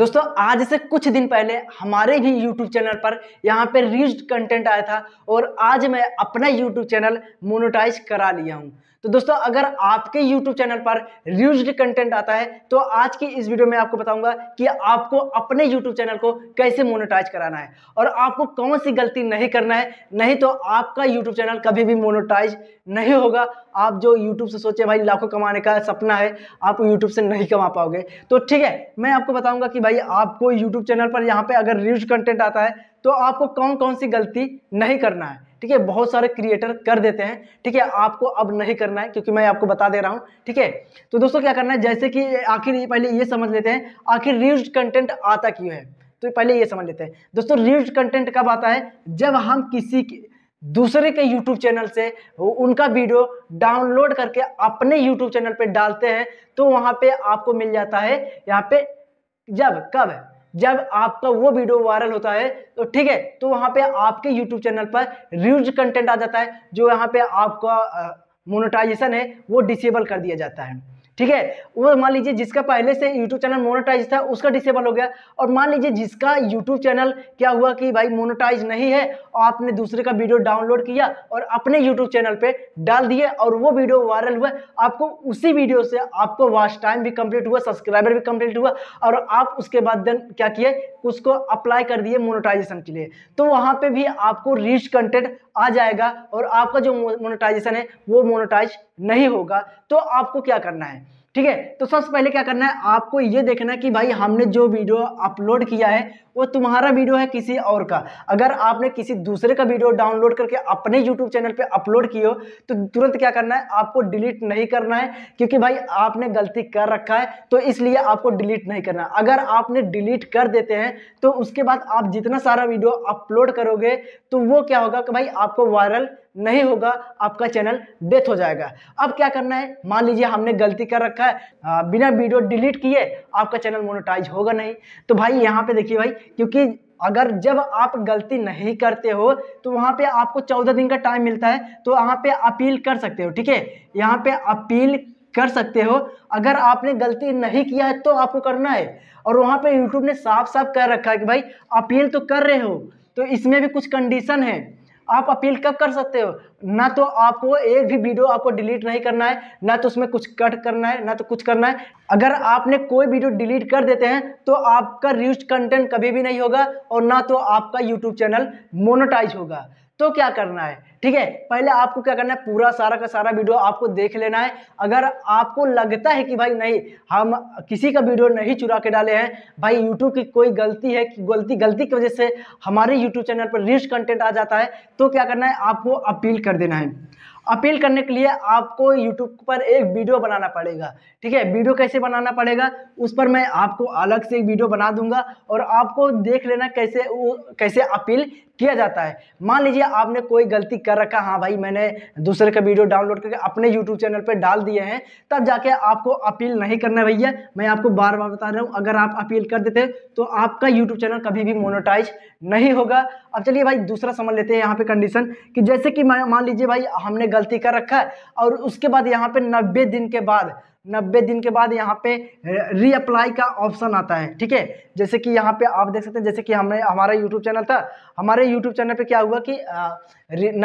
दोस्तों आज से कुछ दिन पहले हमारे भी YouTube चैनल पर यहाँ पे रीच कंटेंट आया था और आज मैं अपना YouTube चैनल मोनोटाइज करा लिया हूँ तो दोस्तों अगर आपके यूट्यूब चैनल पर रील्ड कंटेंट आता है तो आज की इस वीडियो में आपको बताऊंगा कि आपको अपने यूट्यूब चैनल को कैसे मोनोटाइज कराना है और आपको कौन सी गलती नहीं करना है नहीं तो आपका यूट्यूब चैनल कभी भी मोनोटाइज नहीं होगा आप जो यूट्यूब से सोचे भाई लाखों कमाने का सपना है आप यूट्यूब से नहीं कमा पाओगे तो ठीक है मैं आपको बताऊंगा कि भाई आपको यूट्यूब चैनल पर यहाँ पे अगर रील्ड कंटेंट आता है तो आपको कौन कौन सी गलती नहीं करना है ठीक है बहुत सारे क्रिएटर कर देते हैं ठीक है आपको अब नहीं करना है क्योंकि मैं आपको बता दे रहा हूँ ठीक है तो दोस्तों क्या करना है जैसे कि आखिर पहले ये समझ लेते हैं आखिर रील्स कंटेंट आता क्यों है तो पहले ये समझ लेते हैं दोस्तों रील्स कंटेंट कब आता है जब हम किसी दूसरे के यूट्यूब चैनल से उनका वीडियो डाउनलोड करके अपने यूट्यूब चैनल पर डालते हैं तो वहाँ पर आपको मिल जाता है यहाँ पे जब कब जब आपका वो वीडियो वायरल होता है तो ठीक है तो वहाँ पे आपके यूट्यूब चैनल पर रिव्यूज कंटेंट आ जाता है जो यहाँ पे आपका मोनोटाइजेशन है वो डिसेबल कर दिया जाता है ठीक है वो मान लीजिए जिसका पहले से यूट्यूब चैनल मोनोटाइज था उसका डिसेबल हो गया और मान लीजिए जिसका यूट्यूब चैनल क्या हुआ कि भाई मोनोटाइज नहीं है और आपने दूसरे का वीडियो डाउनलोड किया और अपने यूट्यूब चैनल पर डाल दिए और वो वीडियो वायरल हुआ आपको उसी वीडियो से आपको वॉच टाइम भी कंप्लीट हुआ सब्सक्राइबर भी कंप्लीट हुआ और आप उसके बाद देन क्या किए उसको अप्लाई कर दिए मोनोटाइजेशन के लिए तो वहाँ पर भी आपको रीच कंटेंट आ जाएगा और आपका जो मोनोटाइजेशन है वो मोनोटाइज नहीं होगा तो आपको क्या करना है ठीक है तो सबसे पहले क्या करना है आपको ये देखना है कि भाई हमने जो वीडियो अपलोड किया है वो तुम्हारा वीडियो है किसी और का अगर आपने किसी दूसरे का वीडियो डाउनलोड करके अपने यूट्यूब चैनल पर अपलोड किया हो तो तुरंत क्या करना है आपको डिलीट नहीं करना है क्योंकि भाई आपने गलती कर रखा है तो इसलिए आपको डिलीट नहीं करना अगर आपने डिलीट कर देते हैं तो उसके बाद आप जितना सारा वीडियो अपलोड करोगे तो वो क्या होगा कि भाई आपको वायरल नहीं होगा आपका चैनल डेथ हो जाएगा अब क्या करना है मान लीजिए हमने गलती कर रखा है आ, बिना वीडियो डिलीट किए आपका चैनल मोनेटाइज होगा नहीं तो भाई यहाँ पे देखिए भाई क्योंकि अगर जब आप गलती नहीं करते हो तो वहाँ पे आपको चौदह दिन का टाइम मिलता है तो वहाँ पे अपील कर सकते हो ठीक है यहाँ पे अपील कर सकते हो अगर आपने गलती नहीं किया है तो आपको करना है और वहाँ पे यूट्यूब ने साफ साफ कर रखा है कि भाई अपील तो कर रहे हो तो इसमें भी कुछ कंडीशन है आप अपील कब कर सकते हो ना तो आपको एक भी वीडियो आपको डिलीट नहीं करना है ना तो उसमें कुछ कट करना है ना तो कुछ करना है अगर आपने कोई वीडियो डिलीट कर देते हैं तो आपका रीच कंटेंट कभी भी नहीं होगा और ना तो आपका यूट्यूब चैनल मोनोटाइज होगा तो क्या करना है ठीक है पहले आपको क्या करना है पूरा सारा का सारा वीडियो आपको देख लेना है अगर आपको लगता है कि भाई नहीं हम किसी का वीडियो नहीं चुरा के डाले हैं भाई यूट्यूब की कोई गलती है कि गलती गलती की वजह से हमारे यूट्यूब चैनल पर रिच कंटेंट आ जाता है तो क्या करना है आपको अपील कर देना है अपील करने के लिए आपको यूट्यूब पर एक वीडियो बनाना पड़ेगा ठीक है वीडियो कैसे बनाना पड़ेगा उस पर मैं आपको अलग से एक वीडियो बना दूंगा और आपको देख लेना कैसे वो कैसे अपील किया जाता है मान लीजिए आपने कोई गलती कर कर रखा हाँ भाई मैंने दूसरे का वीडियो डाउनलोड करके अपने यूट्यूब चैनल पर डाल दिए हैं तब जाके आपको अपील नहीं करना भैया मैं आपको बार बार बता रहा हूँ अगर आप अपील कर देते तो आपका यूट्यूब चैनल कभी भी मोनोटाइज नहीं होगा अब चलिए भाई दूसरा समझ लेते हैं यहाँ पे कंडीशन कि जैसे कि मान लीजिए भाई हमने गलती कर रखा है और उसके बाद यहाँ पे नब्बे दिन के बाद नब्बे दिन के बाद यहाँ पे रीअप्लाई का ऑप्शन आता है ठीक है जैसे कि यहाँ पे आप देख सकते हैं जैसे कि हमने हमारा यूट्यूब चैनल था हमारे यूट्यूब चैनल पे क्या हुआ कि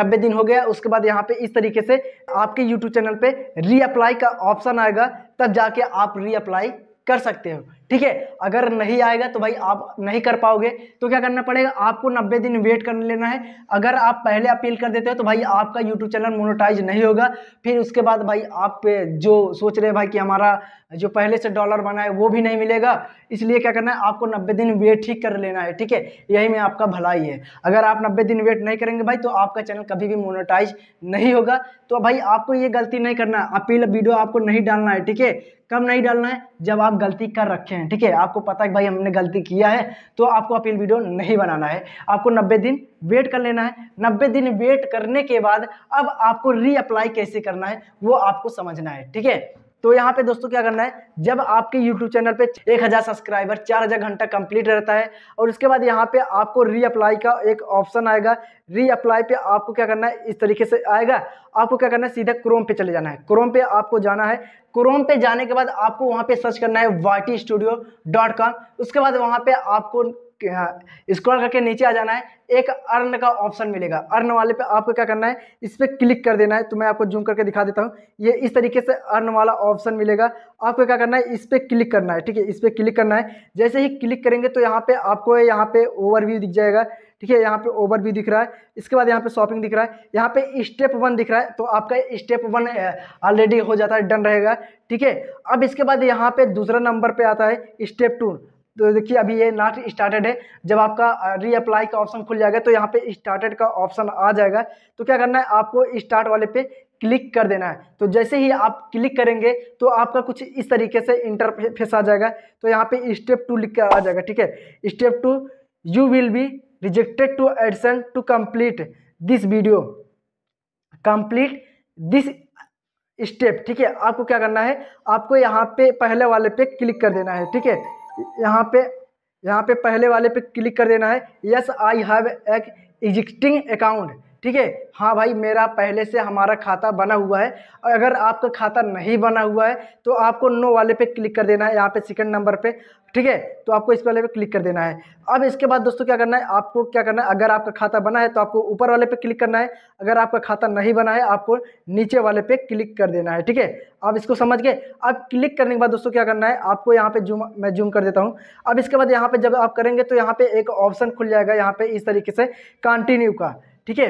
नब्बे दिन हो गया उसके बाद यहाँ पे इस तरीके से आपके यूट्यूब चैनल पे रीअप्लाई का ऑप्शन आएगा तब जाके आप रीअप्लाई कर सकते हो ठीक है अगर नहीं आएगा तो भाई आप नहीं कर पाओगे तो क्या करना पड़ेगा आपको नब्बे दिन वेट कर लेना है अगर आप पहले अपील कर देते हो तो भाई आपका यूट्यूब चैनल मोनोटाइज नहीं होगा फिर उसके बाद भाई आप जो सोच रहे हैं भाई कि हमारा जो पहले से डॉलर बना है वो भी नहीं मिलेगा इसलिए क्या करना है आपको नब्बे दिन वेट ही कर लेना है ठीक है यही में आपका भलाई है अगर आप नब्बे दिन वेट नहीं करेंगे भाई तो आपका चैनल कभी भी मोनोटाइज नहीं होगा तो भाई आपको ये गलती नहीं करना अपील वीडियो आपको नहीं डालना है ठीक है कब नहीं डालना है जब आप गलती कर रखें हैं ठीक है आपको पता है भाई हमने गलती किया है तो आपको अपील वीडियो नहीं बनाना है आपको नब्बे दिन वेट कर लेना है नब्बे दिन वेट करने के बाद अब आपको रीअप्लाई कैसे करना है वो आपको समझना है ठीक है तो यहाँ पे दोस्तों क्या करना है जब आपके YouTube चैनल पे 1000 सब्सक्राइबर 4000 घंटा कंप्लीट रहता है और उसके बाद यहाँ पे आपको रीअप्लाई का एक ऑप्शन आएगा रीअप्लाई पे आपको क्या करना है इस तरीके से आएगा आपको क्या करना है सीधा क्रोम पे चले जाना है क्रोम पे आपको जाना है क्रोम पे जाने के बाद आपको वहाँ पे सर्च करना है वाई उसके बाद वहाँ पे आपको स्क्रॉल हाँ, करके नीचे आ जाना है एक अर्न का ऑप्शन मिलेगा अर्न वाले पे आपको क्या करना है इस पर क्लिक कर देना है तो मैं आपको जूम करके दिखा देता हूँ ये इस तरीके से अर्न वाला ऑप्शन मिलेगा आपको क्या करना है इस पर क्लिक करना है ठीक है इस पर क्लिक करना है जैसे ही क्लिक करेंगे तो यहाँ पे आपको यहाँ पे ओवरव्यू दिख जाएगा ठीक है यहाँ पे ओवर भी दिख रहा है इसके बाद यहाँ पे शॉपिंग दिख रहा है यहाँ पे स्टेप वन दिख रहा है तो आपका स्टेप वन ऑलरेडी हो जाता है डन रहेगा ठीक है अब इसके बाद यहाँ पे दूसरा नंबर पे आता है स्टेप टू तो देखिए अभी ये नॉट स्टार्टेड है जब आपका रीअप्लाई का ऑप्शन खुल जाएगा तो यहाँ पे स्टार्टेड का ऑप्शन आ जाएगा तो क्या करना है आपको स्टार्ट वाले पे क्लिक कर देना है तो जैसे ही आप क्लिक करेंगे तो आपका कुछ इस तरीके से इंटरफेस आ जाएगा तो यहाँ पे स्टेप टू लिख कर आ जाएगा ठीक है step two you will be rejected to AdSense to complete this video complete this step ठीक है आपको क्या करना है आपको यहाँ पे पहले वाले पे क्लिक कर देना है ठीक है यहाँ पे यहाँ पे पहले वाले पे क्लिक कर देना है यस आई हैव एक एग्जिस्टिंग अकाउंट ठीक है हाँ भाई मेरा पहले से हमारा खाता बना हुआ है और अगर आपका खाता नहीं बना हुआ है तो आपको नो वाले पे क्लिक कर देना है यहाँ पे सेकंड नंबर पे ठीक है तो आपको इस वाले पे क्लिक कर देना है अब इसके बाद दोस्तों क्या करना है आपको क्या करना है अगर आपका खाता बना है तो आपको ऊपर वाले पे क्लिक करना है अगर आपका खाता नहीं बना है आपको नीचे वाले पे क्लिक कर देना है ठीक है आप इसको समझ गए अब क्लिक करने के बाद दोस्तों क्या करना है आपको यहाँ पे जूम मैं जूम कर देता हूँ अब इसके बाद यहाँ पे जब आप करेंगे तो यहाँ पे एक ऑप्शन खुल जाएगा यहाँ पे इस तरीके से कंटिन्यू का ठीक है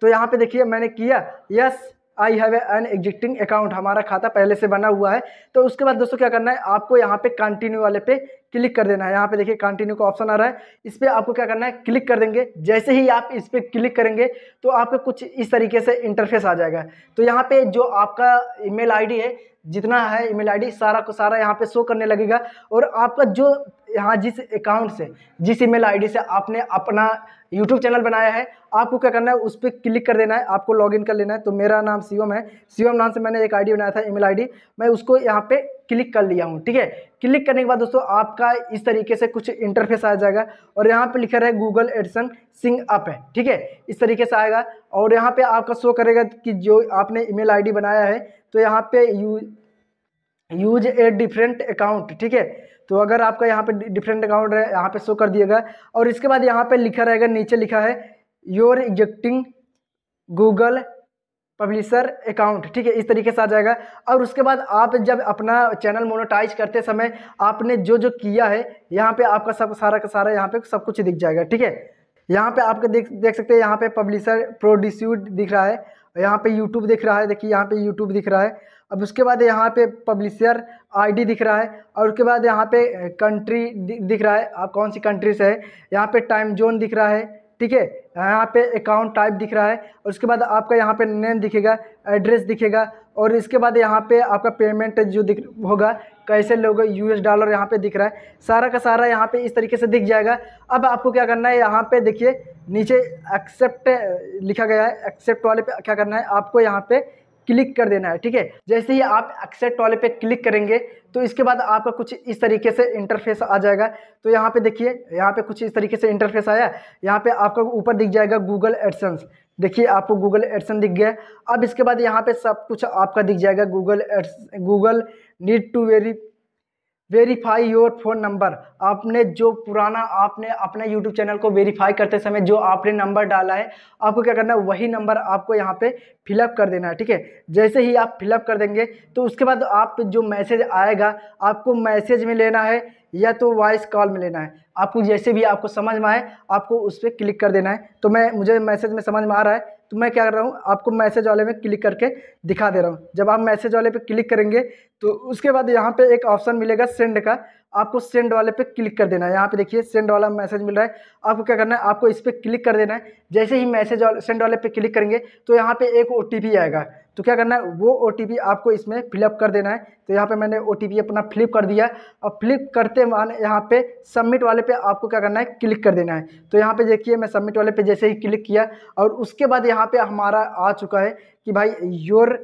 तो यहाँ पे देखिए मैंने किया yes I have an existing account हमारा खाता पहले से बना हुआ है तो उसके बाद दोस्तों क्या करना है आपको यहाँ पे कंटिन्यू वाले पे क्लिक कर देना है यहाँ पे देखिए कंटिन्यू का ऑप्शन आ रहा है इस पर आपको क्या करना है क्लिक कर देंगे जैसे ही आप इस पर क्लिक करेंगे तो आपको कुछ इस तरीके से इंटरफेस आ जाएगा तो यहाँ पे जो आपका ईमेल आईडी है जितना है ईमेल आईडी सारा को सारा यहाँ पे शो करने लगेगा और आपका जो यहाँ जिस अकाउंट से जिस ईमेल आईडी से आपने अपना यूट्यूब चैनल बनाया है आपको क्या करना है उस पर क्लिक कर देना है आपको लॉगिन कर लेना है तो मेरा नाम शिवम है शिवम नाम से मैंने एक आईडी बनाया था ईमेल आईडी मैं उसको यहाँ पे क्लिक कर लिया हूँ ठीक है क्लिक करने के बाद दोस्तों आपका इस तरीके से कुछ इंटरफेस आ जाएगा और यहाँ पे लिखा रहे गूगल एडिसन सिंग अप है ठीक है इस तरीके से आएगा और यहाँ पे आपका शो करेगा कि जो आपने ईमेल आईडी बनाया है तो यहाँ पे you use a different account ठीक है तो अगर आपका यहाँ पे डिफरेंट अकाउंट है यहाँ पे शो कर दिएगा और इसके बाद यहाँ पे लिखा रहेगा नीचे लिखा है your existing Google publisher account ठीक है इस तरीके से आ जाएगा और उसके बाद आप जब अपना चैनल मोनोटाइज करते समय आपने जो जो किया है यहाँ पे आपका सब सारा का सारा यहाँ पे सब कुछ दिख जाएगा ठीक है यहाँ पे आपके देख देख सकते हैं यहाँ पे पब्लिशर प्रोड्यूस्यूट दिख रहा है यहाँ पे यूट्यूब दिख रहा है देखिए यहाँ पे यूट्यूब दिख रहा है अब उसके बाद यहाँ पे पब्लिशर आईडी दिख रहा है और उसके बाद यहाँ पे कंट्री दिख रहा है आप कौन सी कंट्री से है यहाँ पे टाइम जोन दिख रहा है ठीक है यहाँ पे अकाउंट टाइप दिख रहा है और उसके बाद आपका यहाँ पे नेम दिखेगा एड्रेस दिखेगा और इसके बाद यहाँ पे आपका पेमेंट जो दिख होगा कैसे लोग यूएस डॉलर यहाँ पे दिख रहा है सारा का सारा यहाँ पे इस तरीके से दिख जाएगा अब आपको क्या करना है यहाँ पे देखिए नीचे एक्सेप्ट लिखा गया है एक्सेप्ट वाले पे क्या करना है आपको यहाँ पर क्लिक कर देना है ठीक है जैसे ही आप एक्सेप्ट वाले पे क्लिक करेंगे तो इसके बाद आपका कुछ इस तरीके से इंटरफेस आ जाएगा तो यहाँ पे देखिए यहाँ पे कुछ इस तरीके से इंटरफेस आया यहाँ पे आपका ऊपर दिख जाएगा गूगल एडसन्स देखिए आपको गूगल एडसन दिख गया अब इसके बाद यहाँ पे सब कुछ आपका दिख जाएगा Google ads Google need to very verify your phone number आपने जो पुराना आपने अपने यूट्यूब चैनल को वेरीफाई करते समय जो आपने नंबर डाला है आपको क्या करना है वही नंबर आपको यहाँ पे फिलअप कर देना है ठीक है जैसे ही आप फिलअप कर देंगे तो उसके बाद आप जो मैसेज आएगा आपको मैसेज में लेना है या तो वॉइस कॉल में लेना है आपको जैसे भी आपको समझ में आए आपको उस पर क्लिक कर देना है तो मैं मुझे मैसेज में समझ में आ रहा है तो मैं क्या कर रहा हूँ आपको मैसेज वाले में क्लिक करके दिखा दे रहा हूँ जब आप मैसेज वाले पे क्लिक करेंगे तो उसके बाद यहाँ पे एक ऑप्शन मिलेगा सेंड का आपको सेंड वाले पे क्लिक कर देना है यहाँ पे देखिए सेंड वाला मैसेज मिल रहा है आपको क्या करना है आपको इस पर क्लिक कर देना है जैसे ही मैसेज वाले सेंड वाले पे क्लिक करेंगे तो यहाँ पे एक ओ आएगा तो क्या करना है वो ओ आपको इसमें फिलअप कर देना है तो यहाँ पे मैंने ओ अपना फ्लिप कर दिया और फ्लिप करते मान यहाँ पे सबमिट वाले पे आपको क्या करना है क्लिक कर देना है तो यहाँ पे देखिए मैं सबमिट वाले पे जैसे ही क्लिक किया और उसके बाद यहाँ पे हमारा आ चुका है कि भाई योर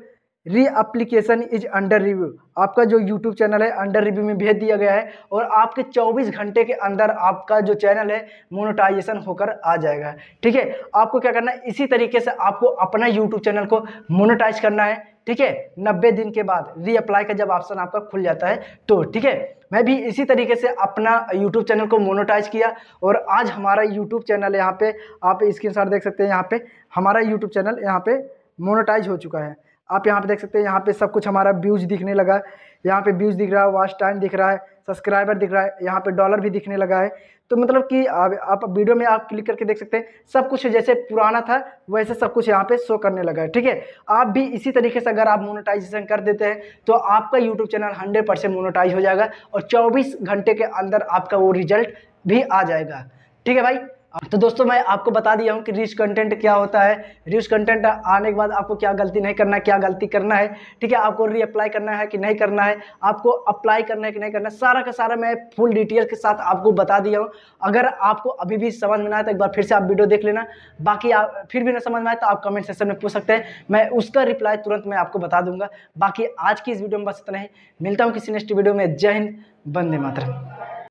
री अप्लीकेशन इज अंडर रिव्यू आपका जो यूट्यूब चैनल है अंडर रिव्यू में भेज दिया गया है और आपके 24 घंटे के अंदर आपका जो चैनल है मोनोटाइजेशन होकर आ जाएगा ठीक है आपको क्या करना है इसी तरीके से आपको अपना यूट्यूब चैनल को मोनोटाइज करना है ठीक है नब्बे दिन के बाद रीअप्लाई का जब ऑप्शन आपका खुल जाता है तो ठीक है मैं भी इसी तरीके से अपना यूट्यूब चैनल को मोनोटाइज किया और आज हमारा यूट्यूब चैनल यहाँ पे आप स्क्रीनशॉट देख सकते हैं यहाँ पे हमारा यूट्यूब चैनल यहाँ पे मोनोटाइज हो चुका है आप यहाँ पे देख सकते हैं यहाँ पे सब कुछ हमारा व्यूज दिखने लगा है यहाँ पे व्यूज दिख रहा है वॉच टाइम दिख रहा है सब्सक्राइबर दिख रहा है यहाँ पे डॉलर भी दिखने लगा है तो मतलब कि आप, आप वीडियो में आप क्लिक करके देख सकते हैं सब कुछ जैसे पुराना था वैसे सब कुछ यहाँ पे शो करने लगा है ठीक है आप भी इसी तरीके से अगर आप मोनेटाइजेशन कर देते हैं तो आपका यूट्यूब चैनल हंड्रेड परसेंट हो जाएगा और चौबीस घंटे के अंदर आपका वो रिजल्ट भी आ जाएगा ठीक है भाई तो दोस्तों मैं आपको बता दिया हूँ कि रिच कंटेंट क्या होता है रिच कंटेंट आने के बाद आपको क्या गलती नहीं करना है क्या गलती करना है ठीक है आपको रीअप्लाई करना है कि नहीं करना है आपको अप्लाई करना है कि नहीं करना है सारा का सारा मैं फुल डिटेल के साथ आपको बता दिया हूँ अगर आपको अभी भी समझ में आए तो एक बार फिर से आप वीडियो देख लेना बाकी आप फिर भी ना समझ में आए तो आप कमेंट सेक्शन में पूछ सकते हैं मैं उसका रिप्लाई तुरंत मैं आपको बता दूंगा बाकी आज की इस वीडियो में बस इतना ही मिलता हूँ किसी नेक्स्ट वीडियो में जय हिंद बंदे मातरम